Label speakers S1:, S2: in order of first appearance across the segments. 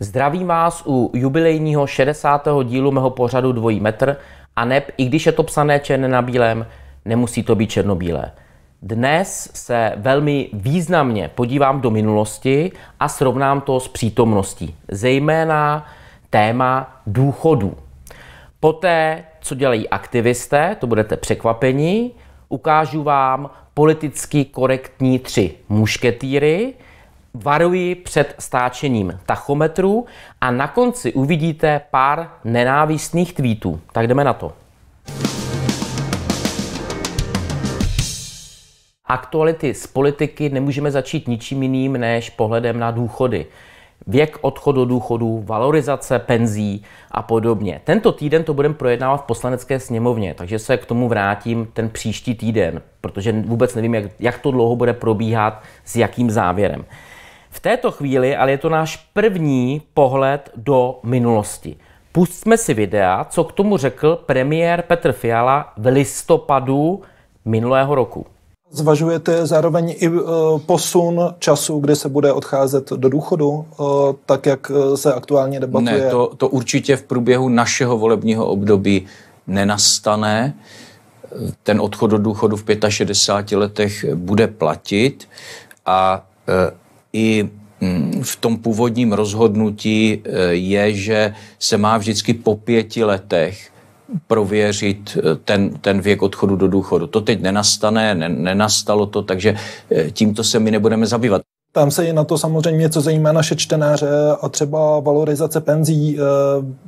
S1: Zdravím vás u jubilejního 60. dílu mého pořadu Dvojí metr a neb, i když je to psané černé na bílém, nemusí to být černobílé. Dnes se velmi významně podívám do minulosti a srovnám to s přítomností, zejména téma důchodů. Poté, co dělají aktivisté, to budete překvapeni, ukážu vám politicky korektní tři mušketýry, varuji před stáčením tachometru a na konci uvidíte pár nenávistných tweetů. Tak jdeme na to. aktuality z politiky nemůžeme začít ničím jiným než pohledem na důchody. Věk odchodu důchodu, valorizace penzí a podobně. Tento týden to budeme projednávat v poslanecké sněmovně, takže se k tomu vrátím ten příští týden, protože vůbec nevím, jak, jak to dlouho bude probíhat, s jakým závěrem. V této chvíli ale je to náš první pohled do minulosti. Pustme si videa, co k tomu řekl premiér Petr Fiala v listopadu minulého roku. Zvažujete zároveň i eh, posun času, kdy se bude odcházet do důchodu, eh, tak jak eh, se aktuálně debatuje? Ne, to, to určitě v průběhu našeho volebního období nenastane. Ten odchod do důchodu v 65 letech bude platit a i hm, v tom původním rozhodnutí je, že se má vždycky po pěti letech prověřit eh, ten, ten věk odchodu do důchodu. To teď nenastane, ne, nenastalo to, takže eh, tímto se my nebudeme zabývat. Tam se je na to samozřejmě, co zajímá naše čtenáře a třeba valorizace penzí eh,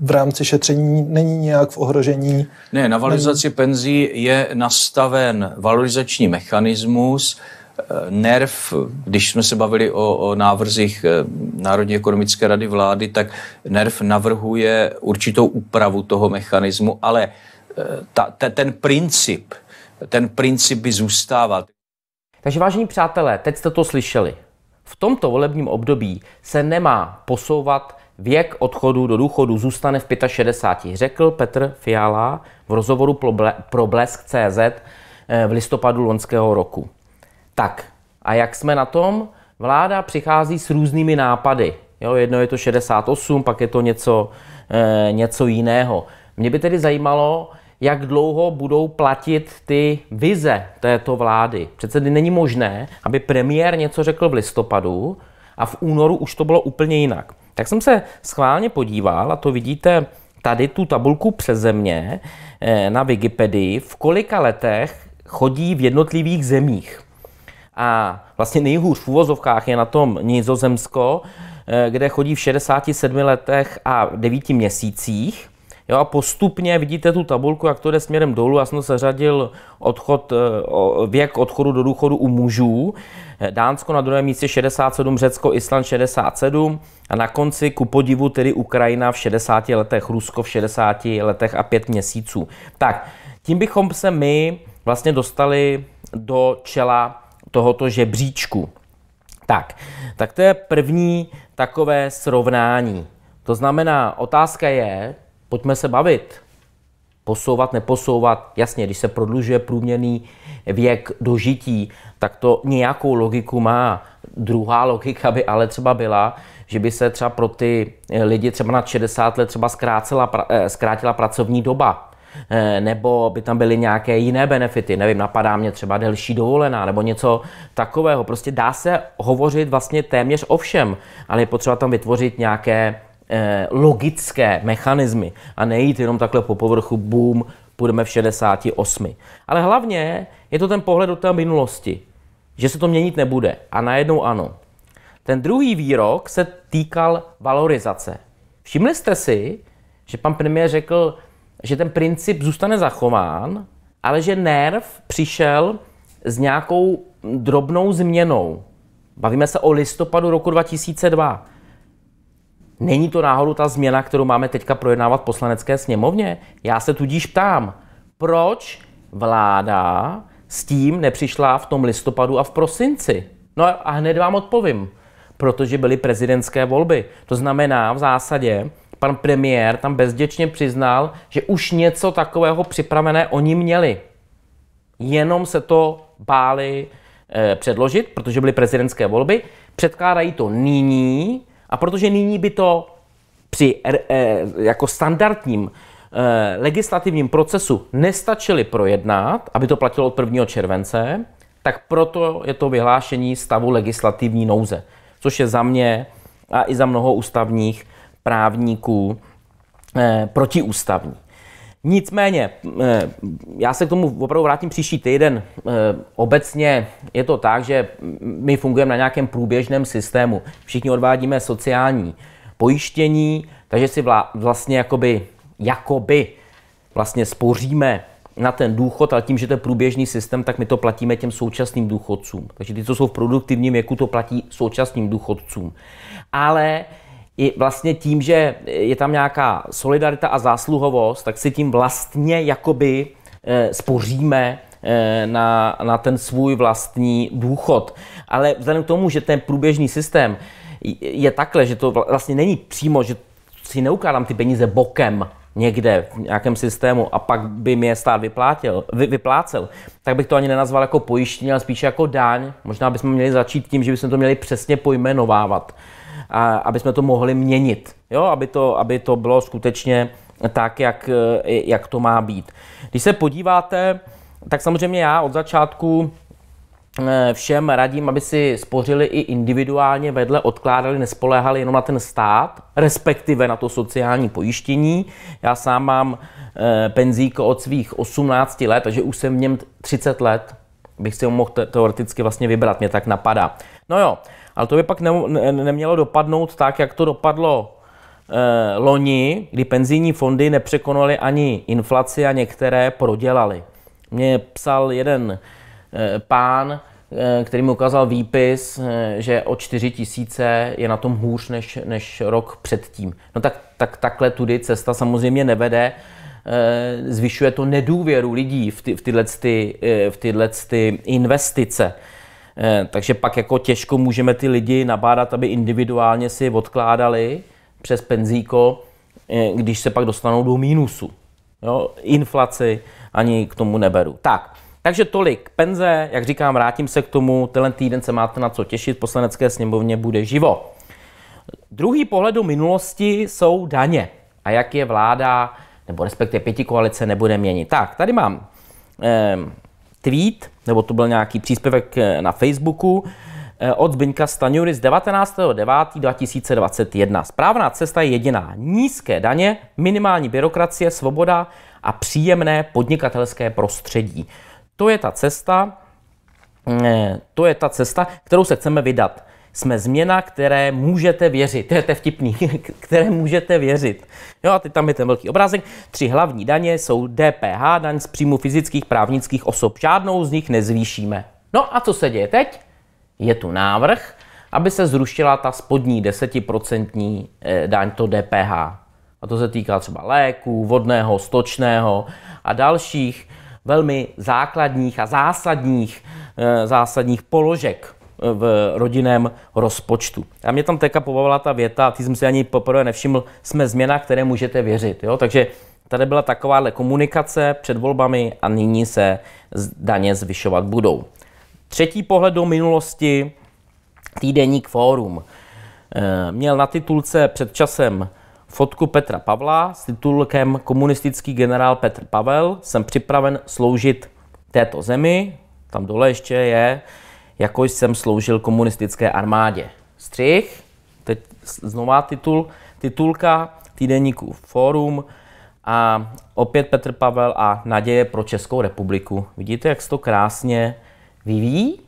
S1: v rámci šetření není nějak v ohrožení.
S2: Ne, na valorizaci
S1: není... penzí je nastaven valorizační mechanismus, Eh, NERV, když jsme se bavili o, o návrzích eh, Národní ekonomické rady vlády, tak NERV navrhuje určitou úpravu toho mechanismu, ale eh, ta, ta, ten princip, ten princip by zůstával. Takže vážení přátelé, teď jste to slyšeli. V tomto volebním období se nemá posouvat věk odchodu do důchodu, zůstane v 65, řekl Petr Fiala v rozhovoru pro Blesk.cz v listopadu loňského roku. Tak a jak jsme na tom? Vláda přichází s různými nápady. Jo, jedno je to 68, pak je to něco, e, něco jiného. Mě by tedy zajímalo, jak dlouho budou platit ty vize této vlády. Přece není možné, aby premiér něco řekl v listopadu a v únoru už to bylo úplně jinak. Tak jsem se schválně podíval, a to vidíte tady tu tabulku přeze mě eh, na Wikipedii, v kolika letech chodí v jednotlivých zemích. A vlastně nejhůř v úvozovkách je na tom Nizozemsko, eh, kde chodí v 67 letech a 9 měsících. Jo, a postupně vidíte tu tabulku, jak to jde směrem dolů. Já jsem řadil odchod, eh, věk odchodu do důchodu u mužů. Eh, Dánsko na druhém místě 67, Řecko, Island 67 a na konci ku podivu tedy Ukrajina v 60 letech, Rusko v 60 letech a 5 měsíců. Tak, tím bychom se my vlastně dostali do čela tohoto žebříčku. Tak, tak to je první takové srovnání. To znamená, otázka je, pojďme se bavit, posouvat, neposouvat. Jasně, když se prodlužuje průměrný věk dožití, tak to nějakou logiku má. Druhá logika by ale třeba byla, že by se třeba pro ty lidi třeba na 60 let třeba zkrátila, eh, pracovní doba. Eh, nebo by tam byly nějaké jiné benefity, nevím, napadá mě třeba delší dovolená nebo něco takového. Prostě dá se hovořit vlastně téměř o všem, ale je potřeba tam vytvořit nějaké eh, logické mechanismy a nejít jenom takhle po povrchu, boom, půjdeme v 68. Ale hlavně je to ten pohled do té minulosti, že se to měnit nebude a najednou ano. Ten druhý výrok se týkal valorizace. Všimli jste si, že pan premiér řekl, že ten princip zůstane zachován, ale že nerv přišel s nějakou drobnou změnou. Bavíme se o listopadu roku 2002. Není to náhodou ta změna, kterou máme teďka projednávat v poslanecké sněmovně? Já se tudíž ptám, proč vláda s tím nepřišla v tom listopadu a v prosinci? No a hned vám odpovím. Protože byly prezidentské volby. To znamená v zásadě, pan premiér tam bezděčně přiznal, že už něco takového připravené oni měli. Jenom se to báli e, předložit, protože byly prezidentské volby. Předkládají to nyní a protože nyní by to při e, jako standardním e, legislativním procesu nestačili projednat, aby to platilo od 1. července, tak proto je to vyhlášení stavu legislativní nouze, což je za mě a i za mnoho ústavních právníků eh, protiústavní. Nicméně, eh, já se k tomu opravdu vrátím příští týden. Eh, obecně je to tak, že my fungujeme na nějakém průběžném systému. Všichni odvádíme sociální pojištění, takže si vlastně jakoby, jakoby vlastně spoříme na ten důchod, ale tím, že to je průběžný systém, tak my to platíme těm současným důchodcům. Takže ty, co jsou v produktivním věku, to platí současným důchodcům. Ale i vlastně tím, že je tam nějaká solidarita a zásluhovost, tak si tím vlastně jakoby eh, spoříme eh, na, na ten svůj vlastní důchod. Ale vzhledem k tomu, že ten průběžný systém je takhle, že to vlastně není přímo, že si neukládám ty peníze bokem někde v nějakém systému a pak by mi je stát vyplátil, vy, vyplácel, tak bych to ani nenazval jako pojištění, ale spíše jako daň. Možná bychom měli začít tím, že bychom to měli přesně pojmenovávat a aby jsme to mohli měnit, jo? Aby, to, aby to bylo skutečně tak, jak, eh, jak to má být. Když se podíváte, tak samozřejmě já od začátku eh, všem radím, aby si spořili i individuálně vedle, odkládali, nespoléhali jenom na ten stát, respektive na to sociální pojištění. Já sám mám eh, penzíko od svých 18 let, takže už jsem v něm 30 let, bych si ho mohl teoreticky vlastně vybrat, mě tak napadá. No jo, ale to by pak ne, ne, nemělo dopadnout tak, jak to dopadlo eh, loni, kdy penzijní fondy nepřekonaly ani inflaci a některé prodělali. Mě psal jeden eh, pán, eh, který mi ukázal výpis, že o 4 tisíce je na tom hůř než, než rok předtím. No tak, tak takhle tudy cesta samozřejmě nevede zvyšuje to nedůvěru lidí v, ty, v tyhle, ty, v tyhle ty investice. Eh, takže pak jako těžko můžeme ty lidi nabádat, aby individuálně si odkládali přes penzíko, eh, když se pak dostanou do mínusu. Jo? Inflaci ani k tomu neberu. Tak, takže tolik penze, jak říkám, vrátím se k tomu, tenhle týden se máte na co těšit, poslanecké sněmovně bude živo. Druhý pohled do minulosti jsou daně a jak je vláda, nebo respektive pěti koalice nebude měnit. Tak, tady mám eh, tweet, nebo to byl nějaký příspěvek eh, na Facebooku, eh, od Zbyňka Staňury z 19.9.2021. Správná cesta je jediná. Nízké daně, minimální byrokracie, svoboda a příjemné podnikatelské prostředí. To je ta cesta, eh, to je ta cesta, kterou se chceme vydat jsme změna, které můžete věřit. To je to vtipný, které můžete věřit. Jo, a teď tam je ten velký obrázek. Tři hlavní daně jsou DPH, daň z příjmu fyzických právnických osob. Žádnou z nich nezvýšíme. No a co se děje teď? Je tu návrh, aby se zrušila ta spodní desetiprocentní eh, daň, to DPH. A to se týká třeba léků, vodného, stočného a dalších velmi základních a zásadních, eh, zásadních položek v rodinném rozpočtu. A mě tam teďka pobavila ta věta, ty jsem si ani poprvé nevšiml, jsme změna, které můžete věřit. Jo? Takže tady byla takováhle komunikace před volbami a nyní se daně zvyšovat budou. Třetí pohled do minulosti, týdenník Fórum. Eh, měl na titulce před časem fotku Petra Pavla s titulkem Komunistický generál Petr Pavel. Jsem připraven sloužit této zemi. Tam dole ještě je jako jsem sloužil komunistické armádě. Střih, teď znovu titul, titulka týdeníku Forum a opět Petr Pavel a naděje pro Českou republiku. Vidíte, jak se to krásně vyvíjí?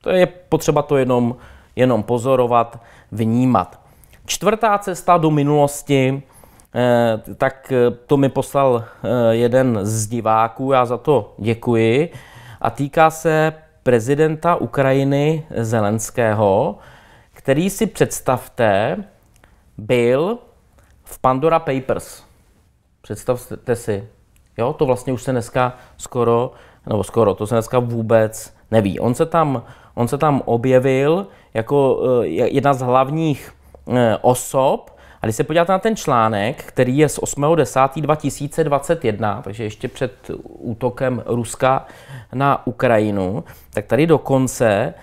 S1: To je potřeba to jenom, jenom pozorovat, vnímat. Čtvrtá cesta do minulosti, eh, tak eh, to mi poslal eh, jeden z diváků, já za to děkuji. A týká se prezidenta Ukrajiny Zelenského, který si představte, byl v Pandora Papers. Představte si, jo, to vlastně už se dneska skoro, nebo skoro, to se dneska vůbec neví. On se tam, on se tam objevil jako eh, jedna z hlavních eh, osob, a když se podíváte na ten článek, který je z 8.10.2021, takže ještě před útokem Ruska na Ukrajinu, tak tady dokonce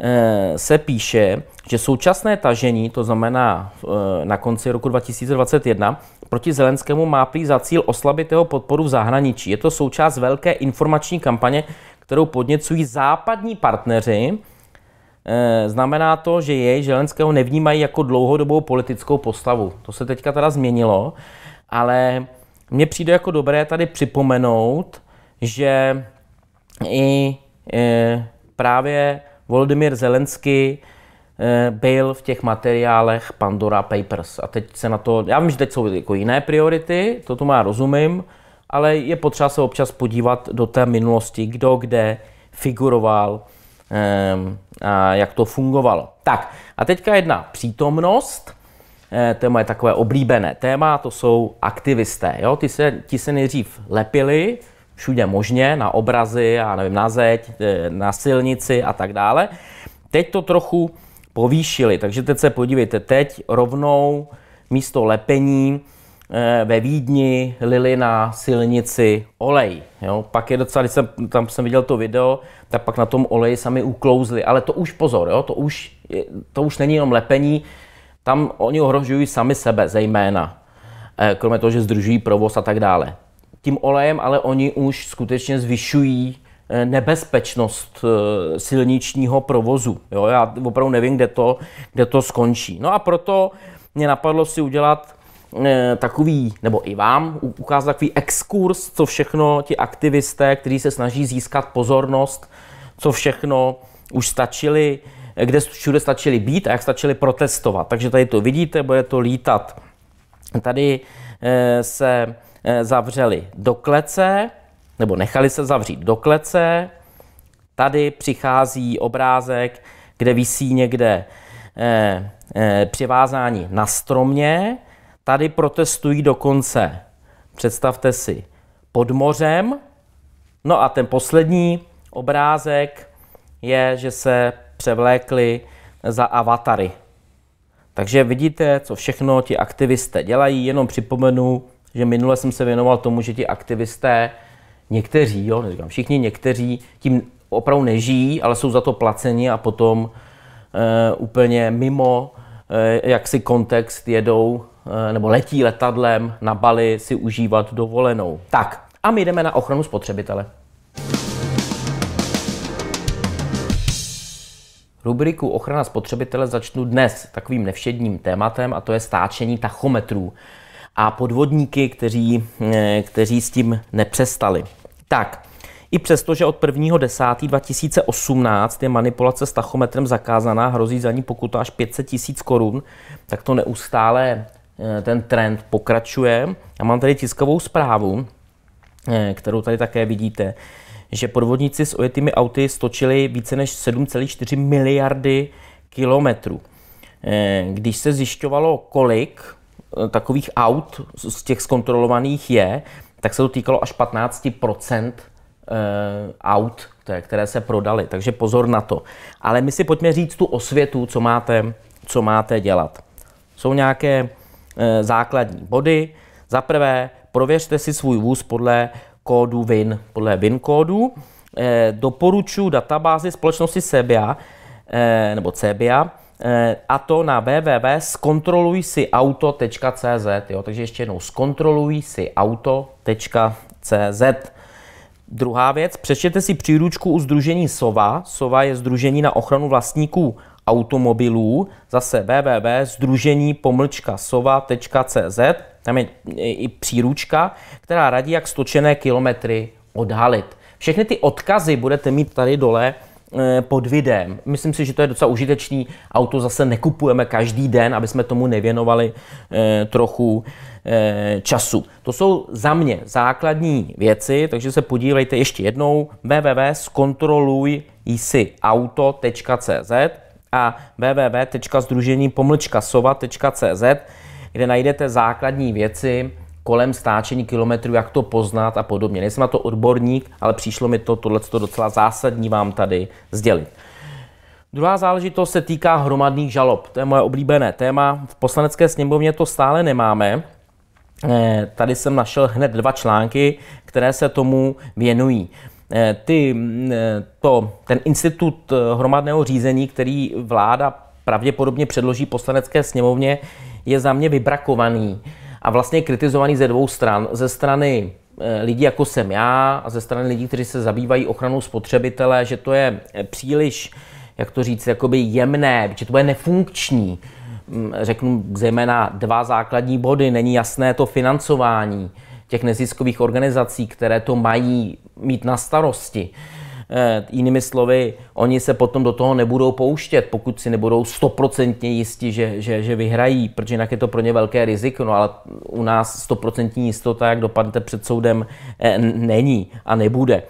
S1: eh, se píše, že současné tažení, to znamená eh, na konci roku 2021, proti Zelenskému má prý za cíl oslabit jeho podporu v zahraničí. Je to součást velké informační kampaně, kterou podněcují západní partneři, Eh, znamená to, že jej, Želenského, nevnímají jako dlouhodobou politickou postavu. To se teďka teda změnilo, ale mně přijde jako dobré tady připomenout, že i eh, právě Volodymyr Zelensky eh, byl v těch materiálech Pandora Papers. A teď se na to, já vím, že teď jsou jako jiné priority, to tu má rozumím, ale je potřeba se občas podívat do té minulosti, kdo kde figuroval, ehm, jak to fungovalo. Tak a teďka jedna přítomnost, eh, to je moje takové oblíbené téma, to jsou aktivisté. Jo? Ti, se, ti se nejdřív lepili všude možně, na obrazy, a nevím, na zeď, eh, na silnici a tak dále. Teď to trochu povýšili, takže teď se podívejte, teď rovnou místo lepení Eh, ve Vídni lili na silnici olej. Jo? Pak je docela, když jsem, tam jsem viděl to video, tak pak na tom oleji sami uklouzli. Ale to už pozor, jo? To, už, to už není jenom lepení, tam oni ohrožují sami sebe zejména. Eh, kromě toho, že združují provoz a tak dále. Tím olejem ale oni už skutečně zvyšují eh, nebezpečnost silničního provozu. Jo? Já opravdu nevím, kde to, kde to skončí. No a proto mě napadlo si udělat Eh, takový, nebo i vám, ukázat takový exkurs, co všechno ti aktivisté, kteří se snaží získat pozornost, co všechno už stačili, eh, kde všude stačili být a jak stačili protestovat. Takže tady to vidíte, bude to lítat. Tady eh, se zavřeli do klece, nebo nechali se zavřít do klece. Tady přichází obrázek, kde visí někde přivázání na stromě Tady protestují dokonce, představte si, pod mořem. No a ten poslední obrázek je, že se převlékli za avatary. Takže vidíte, co všechno ti aktivisté dělají. Jenom připomenu, že minule jsem se věnoval tomu, že ti aktivisté, někteří, jo, neříkám všichni, někteří tím opravdu nežijí, ale jsou za to placeni a potom e, úplně mimo e, jaksi kontext jedou Eh, nebo letí letadlem na Bali si užívat dovolenou. Tak, a my jdeme na ochranu spotřebitele. Rubriku Ochrana spotřebitele začnu dnes takovým nevšedním tématem a to je stáčení tachometrů a podvodníky, kteří, eh, kteří s tím nepřestali. Tak, i přesto, že od 1.10.2018 je manipulace s tachometrem zakázaná, hrozí za ní pokuta až 500 tisíc korun, tak to neustále Eh, ten trend pokračuje. A mám tady tiskovou zprávu, eh, kterou tady také vidíte, že podvodníci s ojetými auty stočili více než 7,4 miliardy kilometrů. Eh, když se zjišťovalo, kolik takových aut z těch zkontrolovaných je, tak se to týkalo až 15 aut, které se prodaly. Takže pozor na to. Ale my si pojďme říct tu osvětu, co máte, co máte dělat. Jsou nějaké Eh, základní body. Za prvé, prověřte si svůj vůz podle kódu VIN, podle VIN kódu. Eh, doporučuji databázi společnosti Sebia, eh, nebo Cebia, a to na www.skontrolujsiauto.cz si Jo? Takže ještě jednou, skontrolujsiauto.cz si auto.cz. Druhá věc, přečtěte si příručku u Združení SOVA. SOVA je Združení na ochranu vlastníků automobilů, zase www.združení pomlčka sova.cz, tam je i příručka, která radí, jak stočené kilometry odhalit. Všechny ty odkazy budete mít tady dole eh, pod videem. Myslím si, že to je docela užitečný. Auto zase nekupujeme každý den, aby jsme tomu nevěnovali eh, trochu eh, času. To jsou za mě základní věci, takže se podívejte ještě jednou www.skontrolujsiauto.cz a www.združení-sova.cz, kde najdete základní věci kolem stáčení kilometrů, jak to poznat a podobně. Nejsem na to odborník, ale přišlo mi to tohle docela zásadní vám tady sdělit. Druhá záležitost se týká hromadných žalob. To je moje oblíbené téma. V poslanecké sněmovně to stále nemáme. Eh, tady jsem našel hned dva články, které se tomu věnují. Eh, ty, mm, eh, to, ten institut eh, hromadného řízení, který vláda pravděpodobně předloží poslanecké sněmovně, je za mě vybrakovaný a vlastně kritizovaný ze dvou stran. Ze strany lidí, jako jsem já, a ze strany lidí, kteří se zabývají ochranou spotřebitele, že to je příliš, jak to říct, jakoby jemné, že to bude nefunkční. Mm, řeknu zejména dva základní body. Není jasné to financování těch neziskových organizací, které to mají mít na starosti. Eh, jinými slovy, oni se potom do toho nebudou pouštět, pokud si nebudou stoprocentně jistí, že, že, že vyhrají, protože jinak je to pro ně velké riziko, no ale u nás stoprocentní jistota, jak dopadnete před soudem, eh, není a nebude.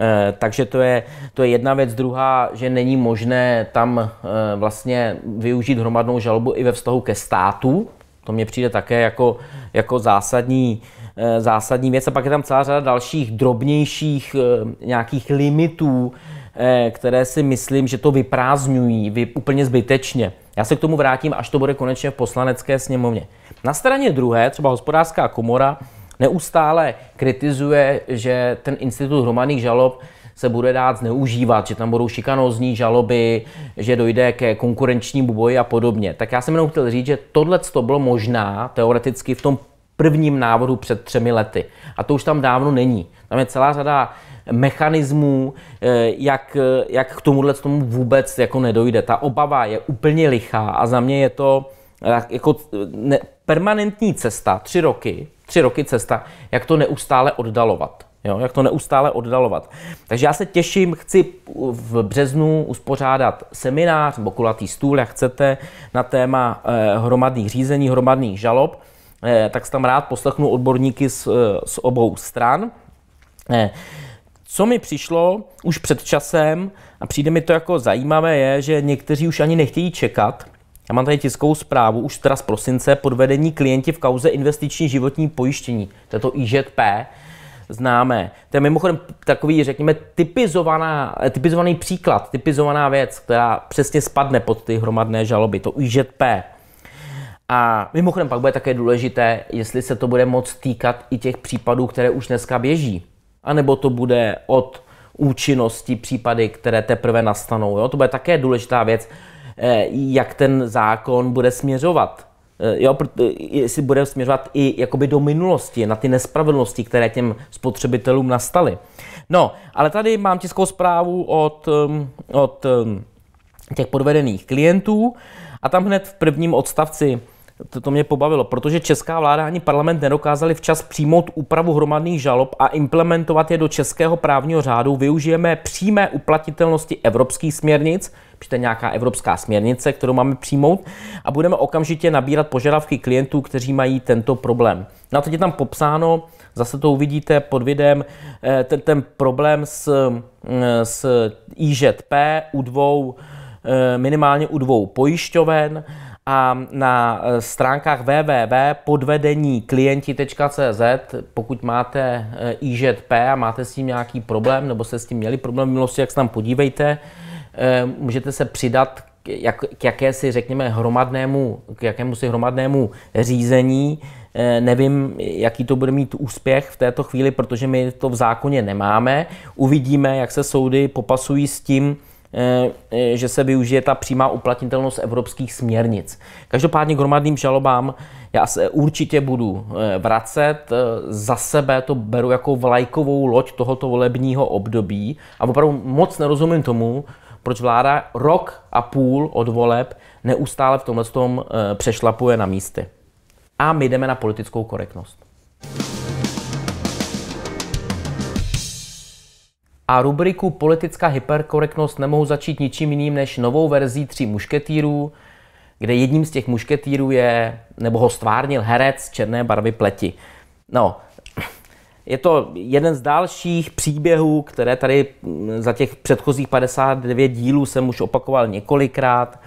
S1: Eh, takže to je, to je jedna věc. Druhá, že není možné tam vlastně využít hromadnou žalobu i ve vztahu ke státu. To mně přijde také jako, jako zásadní Eh, zásadní věc. A pak je tam celá řada dalších drobnějších eh, nějakých limitů, eh, které si myslím, že to vyprázdňují vy, úplně zbytečně. Já se k tomu vrátím, až to bude konečně v poslanecké sněmovně. Na straně druhé, třeba hospodářská komora, neustále kritizuje, že ten institut hromadných žalob se bude dát zneužívat, že tam budou šikanózní žaloby, že dojde ke konkurenčnímu boji a podobně. Tak já jsem jenom chtěl říct, že tohle to bylo možná teoreticky v tom prvním návrhu před třemi lety. A to už tam dávno není. Tam je celá řada mechanismů, eh, jak, eh, jak k tomuhle tomu vůbec jako nedojde. Ta obava je úplně lichá a za mě je to eh, jako ne, permanentní cesta, tři roky, tři roky cesta, jak to neustále oddalovat. Jo, jak to neustále oddalovat. Takže já se těším, chci v březnu uspořádat seminář nebo kulatý stůl, jak chcete, na téma hromadných řízení, hromadných žalob. Eh, tak tam rád poslechnu odborníky z, eh, z obou stran. Eh, co mi přišlo už před časem, a přijde mi to jako zajímavé, je, že někteří už ani nechtějí čekat. Já mám tady tiskovou zprávu už teda z prosince podvedení klienti v kauze investiční životní pojištění, to je to IŽP, známé. To je mimochodem takový, řekněme, typizovaná, typizovaný příklad, typizovaná věc, která přesně spadne pod ty hromadné žaloby, to IŽP. A mimochodem pak bude také důležité, jestli se to bude moc týkat i těch případů, které už dneska běží. A nebo to bude od účinnosti případy, které teprve nastanou. Jo? To bude také důležitá věc, eh, jak ten zákon bude směřovat. Eh, jo, eh, jestli bude směřovat i jakoby do minulosti, na ty nespravedlnosti, které těm spotřebitelům nastaly. No, ale tady mám tiskovou zprávu od, ehm, od ehm, těch podvedených klientů a tam hned v prvním odstavci to, to mě pobavilo, protože česká vláda ani parlament nedokázali včas přijmout úpravu hromadných žalob a implementovat je do českého právního řádu. Využijeme přímé uplatitelnosti evropských směrnic, přijde nějaká evropská směrnice, kterou máme přijmout, a budeme okamžitě nabírat požadavky klientů, kteří mají tento problém. Na no to je tam popsáno, zase to uvidíte pod videem, eh, ten, ten problém s, eh, s IŽP u dvou eh, minimálně u dvou pojišťoven a na eh, stránkách www.podvedeníklienti.cz, pokud máte eh, IŽP a máte s tím nějaký problém, nebo jste s tím měli problém v minulosti, jak se tam podívejte, eh, můžete se přidat k, jak, k jakési, řekněme, hromadnému, k jakému si hromadnému řízení. Nevím, jaký to bude mít úspěch v této chvíli, protože my to v zákoně nemáme. Uvidíme, jak se soudy popasují s tím, Eh, eh, že se využije ta přímá uplatnitelnost evropských směrnic. Každopádně k hromadným žalobám já se určitě budu eh, vracet. Za sebe to beru jako vlajkovou loď tohoto volebního období a opravdu moc nerozumím tomu, proč vláda rok a půl od voleb neustále v tomhle tom přešlapuje na místy. A my jdeme na politickou korektnost. a rubriku Politická hyperkorektnost nemohu začít ničím jiným než novou verzí Tří mušketýrů, kde jedním z těch mušketýrů je, nebo ho stvárnil herec černé barvy pleti. No, je to jeden z dalších příběhů, které tady mm, za těch předchozích 59 dílů jsem už opakoval několikrát.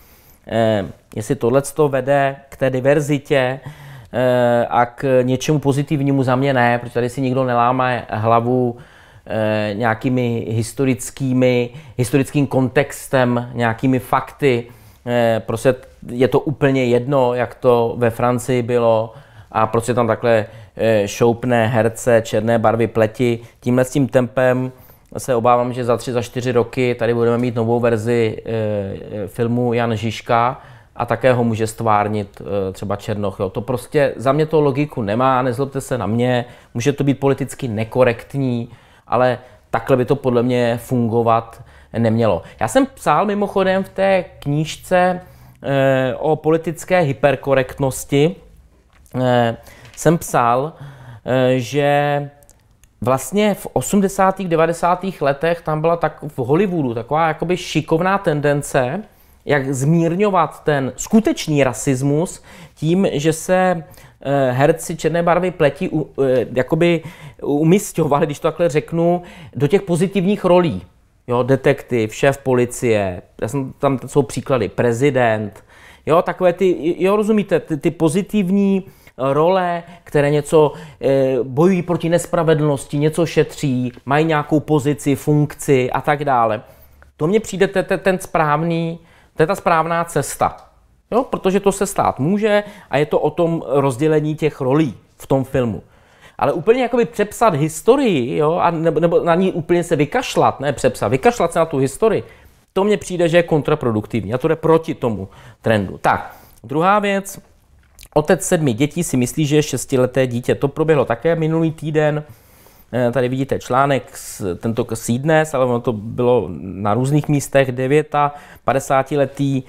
S1: Eh, jestli tohle vede k té diverzitě eh, a k něčemu pozitivnímu za mě ne, protože tady si nikdo neláme hlavu, Eh, nějakými historickými, historickým kontextem, nějakými fakty. Eh, prostě je to úplně jedno, jak to ve Francii bylo a prostě tam takhle eh, šoupné herce, černé barvy pleti. Tímhle s tím tempem se obávám, že za tři, za čtyři roky tady budeme mít novou verzi filmu Jan Žižka, a také ho může stvárnit třeba Černoch. Jo. To prostě za mě to logiku nemá, nezlobte se na mě, může to být politicky nekorektní, ale takhle by to podle mě fungovat nemělo. Já jsem psal mimochodem v té knížce eh, o politické hyperkorektnosti, eh, jsem psal, eh, že vlastně v 80. 90. letech tam byla tak v Hollywoodu taková jakoby šikovná tendence, jak zmírňovat ten skutečný rasismus tím, že se Eh, herci černé barvy pletí eh, jakoby umistovali, když to takhle řeknu, do těch pozitivních rolí. Jo, detektiv, šéf policie, já jsem, tam jsou příklady, prezident, jo, takové ty, jo, rozumíte, ty, ty pozitivní eh, role, které něco bojují proti nespravedlnosti, něco šetří, mají nějakou pozici, funkci a tak dále. To mně přijde ten, ten správný, to je ta správná cesta. Jo? Protože to se stát může a je to o tom rozdělení těch rolí v tom filmu. Ale úplně jakoby přepsat historii, jo? A nebo, nebo na ní úplně se vykašlat, ne přepsat, vykašlat se na tu historii, to mně přijde, že je kontraproduktivní a to jde proti tomu trendu. Tak, druhá věc, otec sedmi dětí si myslí, že je šestileté dítě. To proběhlo také minulý týden, eh, Tady vidíte článek, tento sídnes, ale ono to bylo na různých místech, 9 50-letý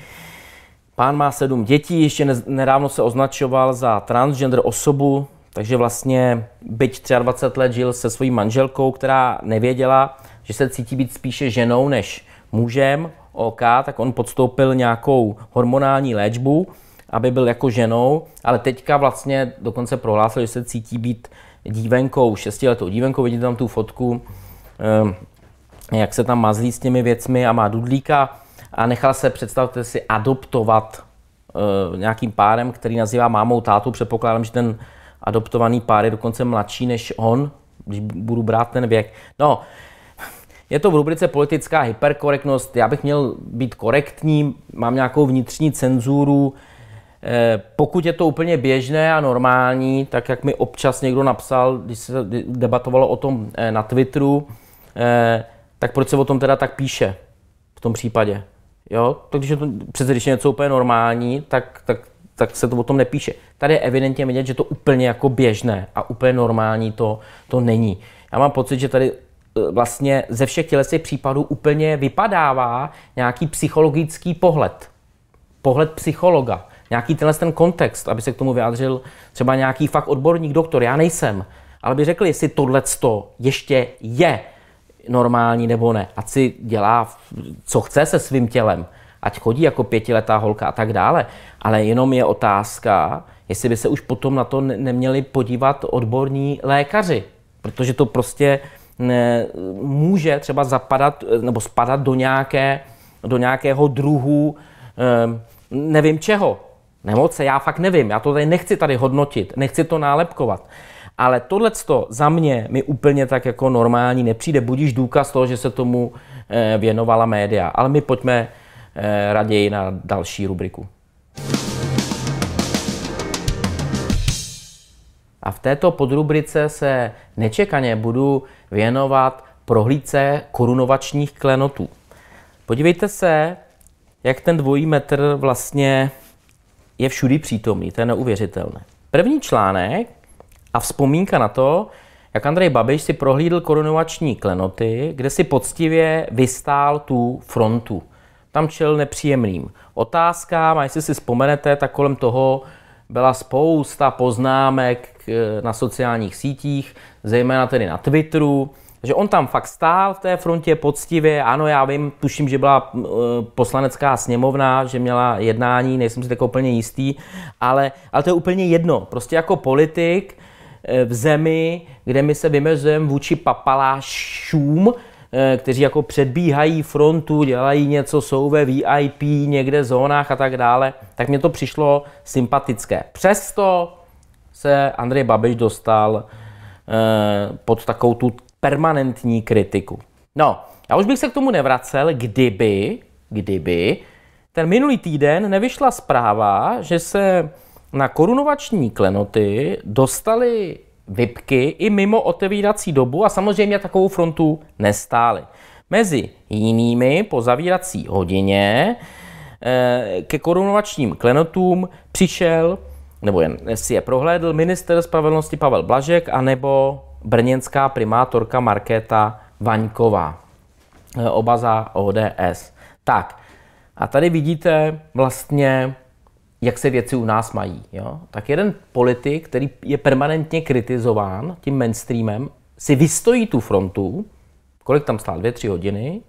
S1: Pán má sedm dětí, ještě nedávno se označoval za transgender osobu, takže vlastně byť 23 let žil se svojí manželkou, která nevěděla, že se cítí být spíše ženou než mužem, OK, tak on podstoupil nějakou hormonální léčbu, aby byl jako ženou, ale teďka vlastně dokonce prohlásil, že se cítí být dívenkou, šestiletou dívenkou, vidíte tam tu fotku, ehm, jak se tam mazlí s těmi věcmi a má dudlíka a nechal se, představte si, adoptovat e, nějakým párem, který nazývá mámou tátu. Předpokládám, že ten adoptovaný pár je dokonce mladší než on, když budu brát ten věk. No, je to v rubrice politická hyperkorektnost. Já bych měl být korektní, mám nějakou vnitřní cenzuru. E, pokud je to úplně běžné a normální, tak jak mi občas někdo napsal, když se debatovalo o tom eh, na Twitteru, e, tak proč se o tom teda tak píše v tom případě? Jo? Takže to, přece když je něco úplně normální, tak, tak, tak se to o tom nepíše. Tady je evidentně vidět, že to úplně jako běžné a úplně normální to, to není. Já mám pocit, že tady e, vlastně ze všech tělesných případů úplně vypadává nějaký psychologický pohled. Pohled psychologa. Nějaký tenhle ten kontext, aby se k tomu vyjádřil třeba nějaký fakt odborník, doktor, já nejsem. Ale by řekl, jestli tohleto ještě je, normální nebo ne. Ať si dělá, co chce se svým tělem. Ať chodí jako pětiletá holka a tak dále. Ale jenom je otázka, jestli by se už potom na to neměli podívat odborní lékaři. Protože to prostě ne, může třeba zapadat nebo spadat do, nějaké, do nějakého druhu eh, nevím čeho. Nemoce, já fakt nevím, já to tady nechci tady hodnotit, nechci to nálepkovat. Ale tohle za mě mi úplně tak jako normální nepřijde, budíš důkaz toho, že se tomu eh, věnovala média. Ale my pojďme eh, raději na další rubriku. A v této podrubrice se nečekaně budu věnovat prohlídce korunovačních klenotů. Podívejte se, jak ten dvojí metr vlastně je všudy přítomný, to je neuvěřitelné. První článek a vzpomínka na to, jak Andrej Babiš si prohlídl korunovační klenoty, kde si poctivě vystál tu frontu. Tam čel nepříjemným otázkám a jestli si vzpomenete, tak kolem toho byla spousta poznámek eh, na sociálních sítích, zejména tedy na Twitteru, že on tam fakt stál v té frontě poctivě, ano, já vím, tuším, že byla eh, poslanecká sněmovna, že měla jednání, nejsem si tak úplně jistý, ale, ale to je úplně jedno. Prostě jako politik Eh, v zemi, kde my se vymezujeme vůči papalášům, eh, kteří jako předbíhají frontu, dělají něco, jsou ve VIP, někde zónách a tak dále, tak mně to přišlo sympatické. Přesto se Andrej Babiš dostal eh, pod takovou tu permanentní kritiku. No, já už bych se k tomu nevracel, kdyby, kdyby ten minulý týden nevyšla zpráva, že se na korunovační klenoty dostali vypky i mimo otevírací dobu a samozřejmě takovou frontu nestály. Mezi jinými po zavírací hodině eh, ke korunovačním klenotům přišel, nebo jen si je prohlédl, minister spravedlnosti Pavel Blažek a nebo brněnská primátorka Markéta Vaňková, eh, oba za ODS. Tak, a tady vidíte vlastně jak se věci u nás mají. Jo? Tak jeden politik, který je permanentně kritizován tím mainstreamem, si vystojí tu frontu, kolik tam stál, dvě, tři hodiny,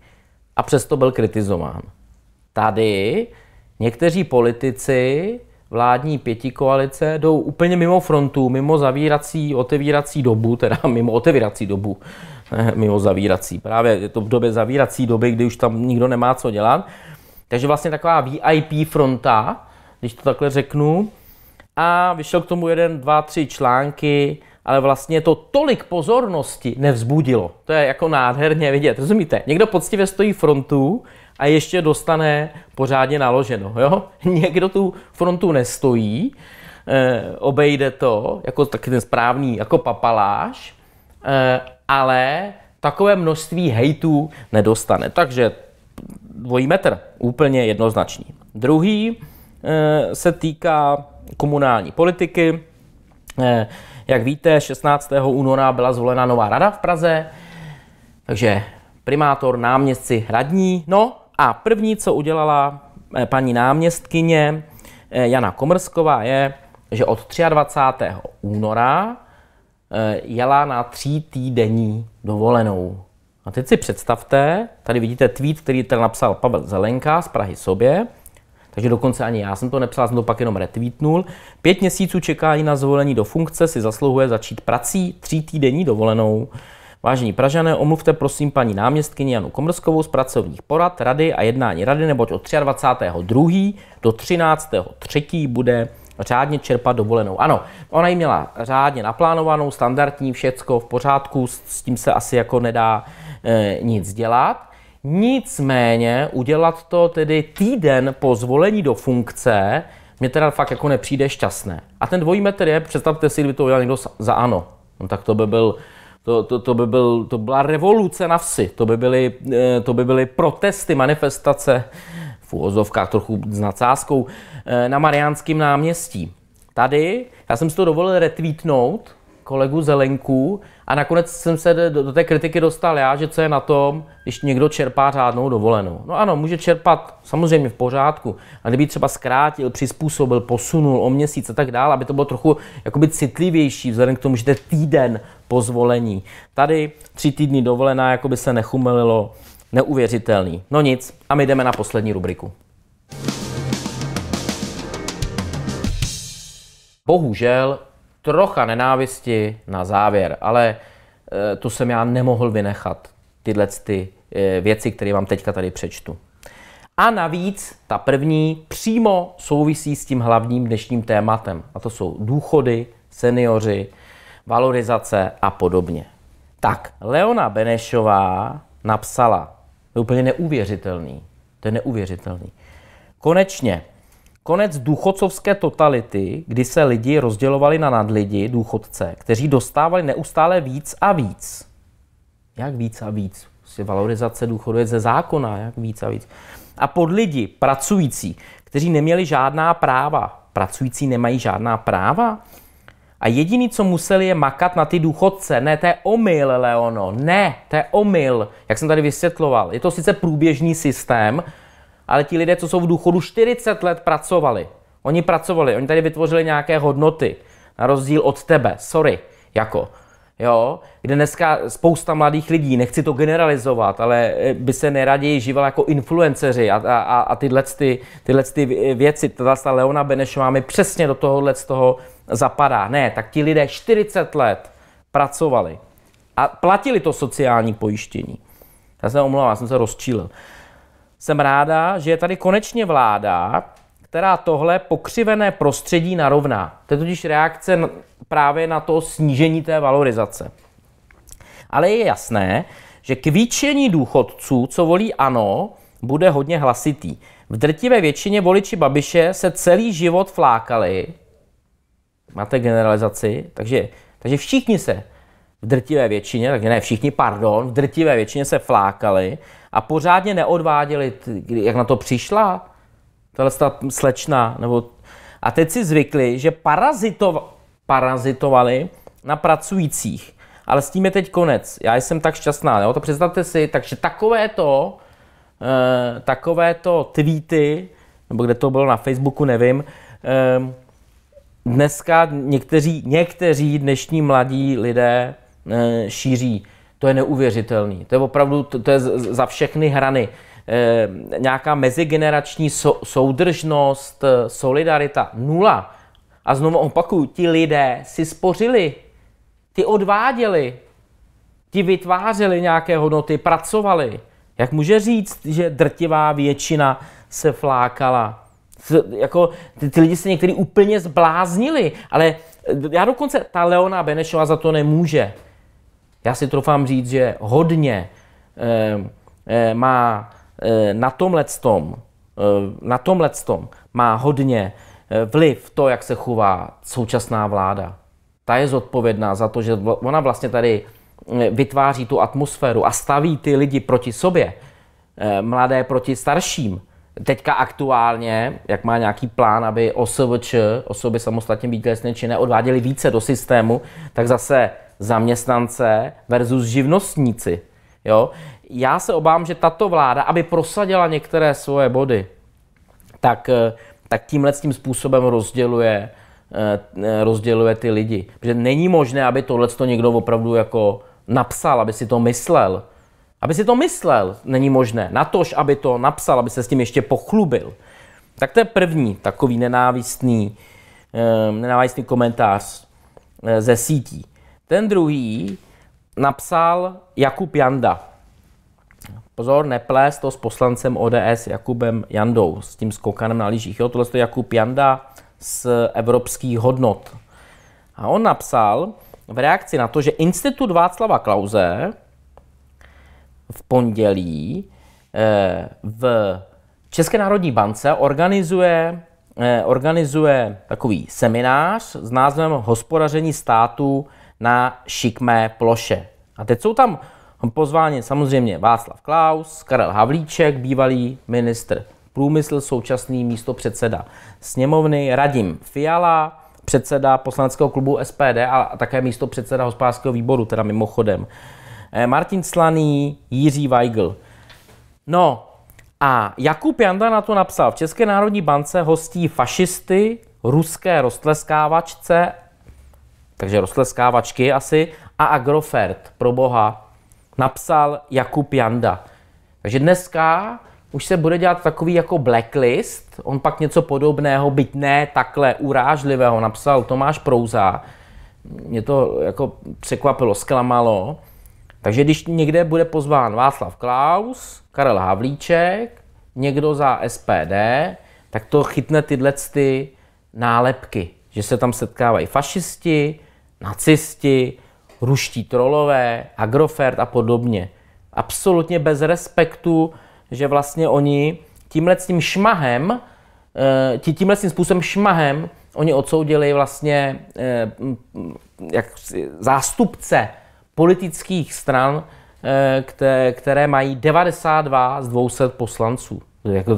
S1: a přesto byl kritizován. Tady někteří politici vládní pěti koalice jdou úplně mimo frontu, mimo zavírací, otevírací dobu, teda mimo otevírací dobu, ne, mimo zavírací. Právě je to v době zavírací doby, kdy už tam nikdo nemá co dělat. Takže vlastně taková VIP fronta, když to takhle řeknu. A vyšel k tomu jeden, dva, tři články, ale vlastně to tolik pozornosti nevzbudilo. To je jako nádherně vidět, rozumíte? Někdo poctivě stojí frontu a ještě dostane pořádně naloženo, jo? Někdo tu frontu nestojí, e, obejde to, jako taky ten správný, jako papaláš, e, ale takové množství hejtů nedostane. Takže dvojí metr, úplně jednoznačný. Druhý, Eh, se týká komunální politiky. Eh, jak víte, 16. února byla zvolena nová rada v Praze, takže primátor, náměstci, radní. No a první, co udělala eh, paní náměstkyně Jana Komrsková, je, že od 23. února jela na tří týdenní dovolenou. A teď si představte, tady vidíte tweet, který ten napsal Pavel Zelenka z Prahy sobě, takže dokonce ani já jsem to nepsal, jsem to pak jenom retweetnul. Pět měsíců čekání na zvolení do funkce si zasluhuje začít prací tří týdenní dovolenou. Vážení Pražané, omluvte prosím paní náměstkyni Janu Komrskovou z pracovních porad, rady a jednání rady, neboť od 23.2. do 13.3. bude řádně čerpat dovolenou. Ano, ona ji měla řádně naplánovanou, standardní, všecko v pořádku, s tím se asi jako nedá e, nic dělat. Nicméně udělat to tedy týden po zvolení do funkce mě teda fakt jako nepřijde šťastné. A ten dvojí metr je, představte si, kdyby to udělal někdo za ano, no, tak to by byl to, to, to, by byl, to byla revoluce na vsi, to by byly, eh, to by byly protesty, manifestace, v úvozovkách trochu s nadsázkou, eh, na Mariánském náměstí. Tady, já jsem si to dovolil retweetnout, kolegu Zelenků a nakonec jsem se do, do té kritiky dostal já, že co je na tom, když někdo čerpá řádnou dovolenou. No ano, může čerpat samozřejmě v pořádku, a kdyby třeba zkrátil, přizpůsobil, posunul o měsíc a tak dále, aby to bylo trochu jakoby citlivější vzhledem k tomu, že to je týden po zvolení. Tady tři týdny dovolená jako by se nechumelilo neuvěřitelný. No nic, a my jdeme na poslední rubriku. Bohužel trocha nenávisti na závěr, ale eh, to tu jsem já nemohl vynechat, tyhle ty eh, věci, které vám teďka tady přečtu. A navíc ta první přímo souvisí s tím hlavním dnešním tématem, a to jsou důchody, seniori, valorizace a podobně. Tak, Leona Benešová napsala, to je úplně neuvěřitelný, to je neuvěřitelný. Konečně Konec důchodcovské totality, kdy se lidi rozdělovali na nadlidi, důchodce, kteří dostávali neustále víc a víc. Jak víc a víc? Prostě valorizace důchodu je ze zákona, jak víc a víc. A pod lidi, pracující, kteří neměli žádná práva. Pracující nemají žádná práva? A jediný, co museli, je makat na ty důchodce. Ne, to je omyl, Leono. Ne, to je omyl, jak jsem tady vysvětloval. Je to sice průběžný systém, ale ti lidé, co jsou v důchodu 40 let, pracovali. Oni pracovali, oni tady vytvořili nějaké hodnoty, na rozdíl od tebe, sorry, jako. Jo, kde dneska spousta mladých lidí, nechci to generalizovat, ale eh, by se neraději živila jako influenceři a, a, a tyhle, ty, tyhle ty věci. Tato Leona Benešová mi přesně do tohohle z toho zapadá. Ne, tak ti lidé 40 let pracovali a platili to sociální pojištění. Já se omlouvám, já jsem se rozčílil jsem ráda, že je tady konečně vláda, která tohle pokřivené prostředí narovná. To je totiž reakce právě na to snížení té valorizace. Ale je jasné, že kvíčení důchodců, co volí ano, bude hodně hlasitý. V drtivé většině voliči Babiše se celý život flákali, máte generalizaci, takže, takže všichni se v drtivé většině, tak ne všichni, pardon, v drtivé většině se flákali a pořádně neodváděli, jak na to přišla ta slečna. Nebo... A teď si zvykli, že parazito... parazitovali na pracujících. Ale s tím je teď konec. Já jsem tak šťastná. Jo? To představte si, takže takové to, e, eh, takové to tweety, nebo kde to bylo na Facebooku, nevím, e, dneska někteří, někteří dnešní mladí lidé Eh, šíří. To je neuvěřitelný. To je opravdu, to, je za všechny hrany. Eh, nějaká mezigenerační soudržnost, eh, solidarita, nula. A znovu opakuju, ti lidé si spořili, ti odváděli, ti vytvářeli nějaké hodnoty, pracovali. Jak může říct, že drtivá většina se flákala? Jako, ty, ty lidi se někteří úplně zbláznili, ale já dokonce, ta Leona Benešová za to nemůže já si troufám říct, že hodně eh, eh, má eh, na tomhle tom, eh, na tomhle tom má hodně eh, vliv to, jak se chová současná vláda. Ta je zodpovědná za to, že ona vlastně tady eh, vytváří tu atmosféru a staví ty lidi proti sobě, mladé proti starším. Teďka aktuálně, jak má nějaký plán, aby OSVČ, osoby samostatně výdělečné či neodváděli více do systému, tak zase zaměstnance versus živnostníci. Jo? Já se obávám, že tato vláda, aby prosadila některé svoje body, tak, eh, tak tímhle tím způsobem rozděluje, eh, eh, rozděluje ty lidi. Protože není možné, aby tohle to někdo opravdu jako napsal, aby si to myslel. Aby si to myslel, není možné. Natož, aby to napsal, aby se s tím ještě pochlubil. Tak to je první takový nenávistný, nenávistný komentář ze sítí. Ten druhý napsal Jakub Janda. Pozor, neplést to s poslancem ODS Jakubem Jandou, s tím skokanem na lyžích. tohle je Jakub Janda z evropských hodnot. A on napsal v reakci na to, že Institut Václava Klauze v pondělí eh, v České národní bance organizuje, eh, organizuje takový seminář s názvem Hospodaření státu na šikmé ploše. A teď jsou tam pozváni samozřejmě Václav Klaus, Karel Havlíček, bývalý ministr průmysl, současný místo předseda sněmovny, Radim Fiala, předseda poslaneckého klubu SPD a také místo předseda hospodářského výboru, teda mimochodem. Eh, Martin Slaný, Jiří Weigl. No a Jakub Janda na to napsal, v České národní bance hostí fašisty, ruské roztleskávačce takže rostleskávačky asi, a Agrofert, pro boha, napsal Jakub Janda. Takže dneska už se bude dělat takový jako blacklist, on pak něco podobného, byť ne takhle urážlivého, napsal Tomáš Prouza. Mě to jako překvapilo, zklamalo. Takže když někde bude pozván Václav Klaus, Karel Havlíček, někdo za SPD, tak to chytne tyhle ty nálepky, že se tam setkávají fašisti, nacisti, ruští trolové, Agrofert a podobně. Absolutně bez respektu, že vlastně oni tímhle tím šmahem, eh, tí, tímhle tím způsobem šmahem, oni odsoudili vlastně eh, jak, zástupce politických stran, eh, které, mají 92 z 200 poslanců. Jako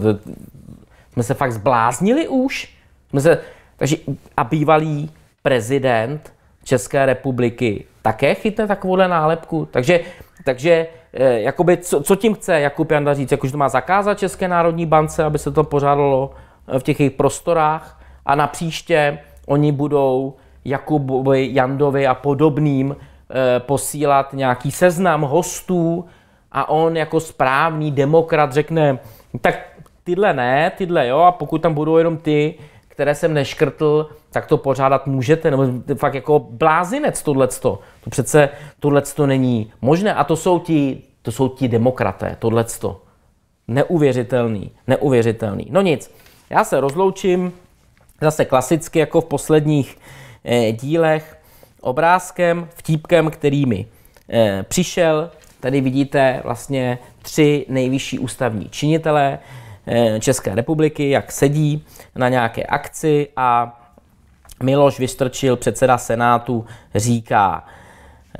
S1: jsme se fakt zbláznili už? Jsme se, takže a bývalý prezident České republiky také chytne takovouhle nálepku. Takže, takže eh, jakoby, co, co tím chce Jakub Janda říct? Jakože to má zakázat České národní bance, aby se to pořádalo eh, v těch jejich prostorách a na příště oni budou Jakubovi, Jandovi a podobným eh, posílat nějaký seznam hostů a on jako správný demokrat řekne, tak tyhle ne, tyhle jo, a pokud tam budou jenom ty, které jsem neškrtl, tak to pořádat můžete, nebo fakt jako blázinec tohleto. To přece tohleto není možné a to jsou ti, to jsou ti demokraté, tohleto. Neuvěřitelný, neuvěřitelný. No nic, já se rozloučím, zase klasicky jako v posledních eh, dílech, obrázkem, vtípkem, který mi eh, přišel. Tady vidíte vlastně tři nejvyšší ústavní činitelé eh, České republiky, jak sedí na nějaké akci a Miloš Vystrčil, předseda Senátu, říká,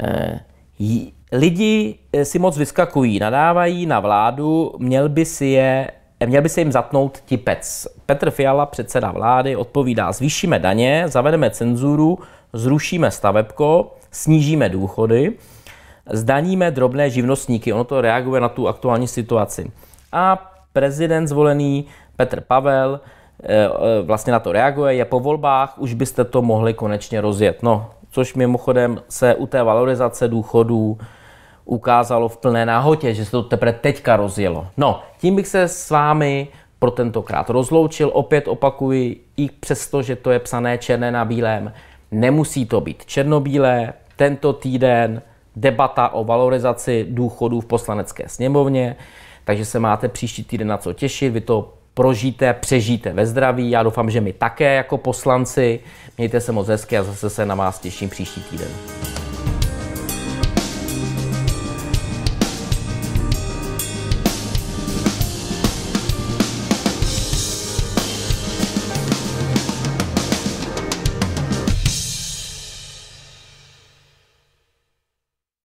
S1: eh, lidi eh, si moc vyskakují, nadávají na vládu, měl by si je eh, měl by se jim zatnout tipec. Petr Fiala, předseda vlády, odpovídá, zvýšíme daně, zavedeme cenzuru, zrušíme stavebko, snížíme důchody, zdaníme drobné živnostníky. Ono to reaguje na tu aktuální situaci. A prezident zvolený Petr Pavel Eh, eh, vlastně na to reaguje, je po volbách, už byste to mohli konečně rozjet. No, což mimochodem se u té valorizace důchodů ukázalo v plné náhotě, že se to teprve teďka rozjelo. No, tím bych se s vámi pro tentokrát rozloučil. Opět opakuji, i přesto, že to je psané černé na bílém, nemusí to být černobílé. Tento týden debata o valorizaci důchodů v poslanecké sněmovně, takže se máte příští týden na co těšit. Vy to prožijte, přežijte ve zdraví. Já doufám, že my také jako poslanci. Mějte se moc hezky a zase se na vás těším příští týden.